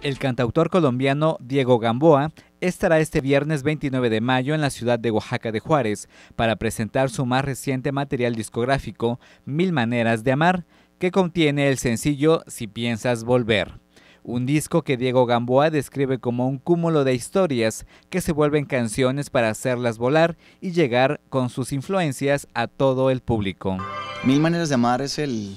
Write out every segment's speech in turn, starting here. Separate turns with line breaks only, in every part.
El cantautor colombiano Diego Gamboa estará este viernes 29 de mayo en la ciudad de Oaxaca de Juárez para presentar su más reciente material discográfico, Mil Maneras de Amar, que contiene el sencillo Si piensas volver. Un disco que Diego Gamboa describe como un cúmulo de historias que se vuelven canciones para hacerlas volar y llegar con sus influencias a
todo el público. Mil Maneras de Amar es el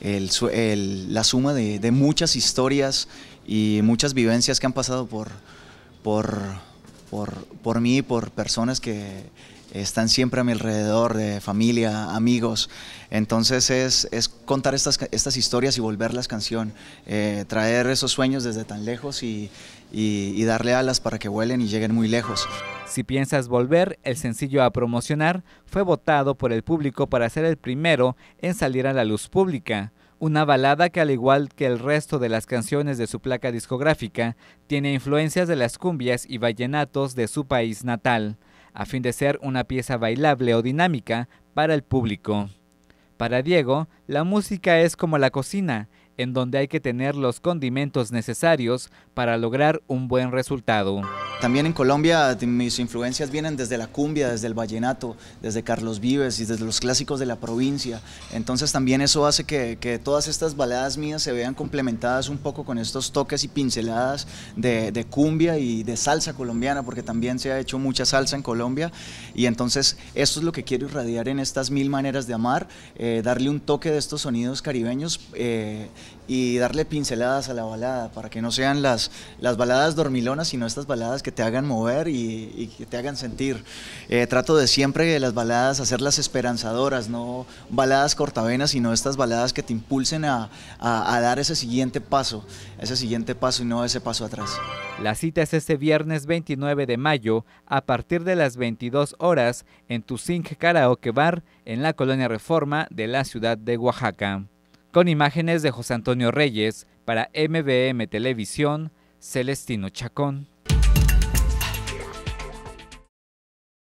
el, la suma de, muchas historias y muchas vivencias que han pasado por, por, por, por mí, por personas que están siempre a mi alrededor, de familia, amigos. Entonces es, contar estas, estas historias y volverlas canción, eh, traer esos sueños desde tan lejos y, y darle alas para que vuelen y lleguen muy lejos. Si piensas volver, el sencillo a promocionar fue votado por el
público para ser el primero en salir a la luz pública. Una balada que al igual que el resto de las canciones de su placa discográfica, tiene influencias de las cumbias y vallenatos de su país natal, a fin de ser una pieza bailable o dinámica para el público. Para Diego, la música es como la cocina, en donde hay que tener los condimentos necesarios para lograr un buen resultado.
También en Colombia mis influencias vienen desde la cumbia, desde el vallenato, desde Carlos Vives y desde los clásicos de la provincia. Entonces también eso hace que, que todas estas baladas mías se vean complementadas un poco con estos toques y pinceladas de, cumbia y de salsa colombiana, porque también se ha hecho mucha salsa en Colombia. Y entonces esto es lo que quiero irradiar en estas mil maneras de amar, eh, darle un toque de estos sonidos caribeños. Eh, y darle pinceladas a la balada para que no sean las, baladas dormilonas, sino estas baladas que te hagan mover y, que te hagan sentir. Eh, trato de siempre de las baladas hacerlas esperanzadoras, no baladas cortavenas, sino estas baladas que te impulsen a, dar ese siguiente paso, ese siguiente paso y no ese paso atrás. La cita es este viernes 29
de mayo a partir de las 22 horas en tu Karaoke Bar en la colonia Reforma de la ciudad de Oaxaca. Con imágenes de José Antonio Reyes, para MBM Televisión, Celestino Chacón.